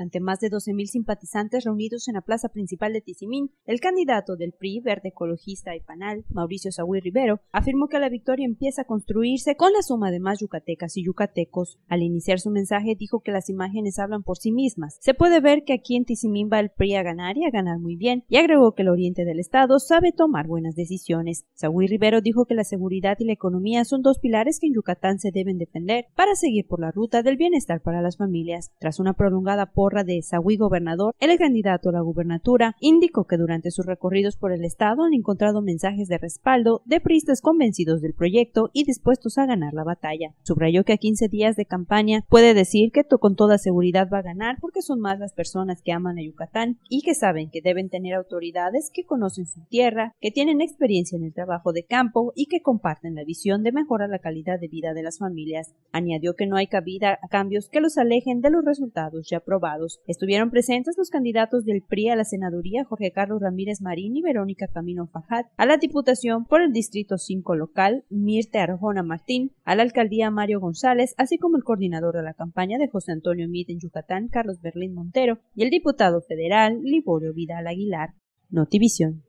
Ante más de 12.000 simpatizantes reunidos en la plaza principal de Tizimín, el candidato del PRI, verde ecologista y panal, Mauricio Saúl Rivero, afirmó que la victoria empieza a construirse con la suma de más yucatecas y yucatecos. Al iniciar su mensaje dijo que las imágenes hablan por sí mismas. Se puede ver que aquí en Tizimín va el PRI a ganar y a ganar muy bien, y agregó que el oriente del estado sabe tomar buenas decisiones. Saúl Rivero dijo que la seguridad y la economía son dos pilares que en Yucatán se deben defender para seguir por la ruta del bienestar para las familias. Tras una prolongada por de Sahuí, gobernador, el candidato a la gubernatura, indicó que durante sus recorridos por el Estado han encontrado mensajes de respaldo de pristas convencidos del proyecto y dispuestos a ganar la batalla. Subrayó que a 15 días de campaña puede decir que con toda seguridad va a ganar porque son más las personas que aman a Yucatán y que saben que deben tener autoridades que conocen su tierra, que tienen experiencia en el trabajo de campo y que comparten la visión de mejorar la calidad de vida de las familias. Añadió que no hay cabida a cambios que los alejen de los resultados ya aprobados. Estuvieron presentes los candidatos del PRI a la senaduría Jorge Carlos Ramírez Marín y Verónica Camino Fajad, a la diputación por el Distrito 5 local Mirte Arjona Martín, a la alcaldía Mario González, así como el coordinador de la campaña de José Antonio Mit en Yucatán, Carlos Berlín Montero, y el diputado federal Liborio Vidal Aguilar. Notivisión.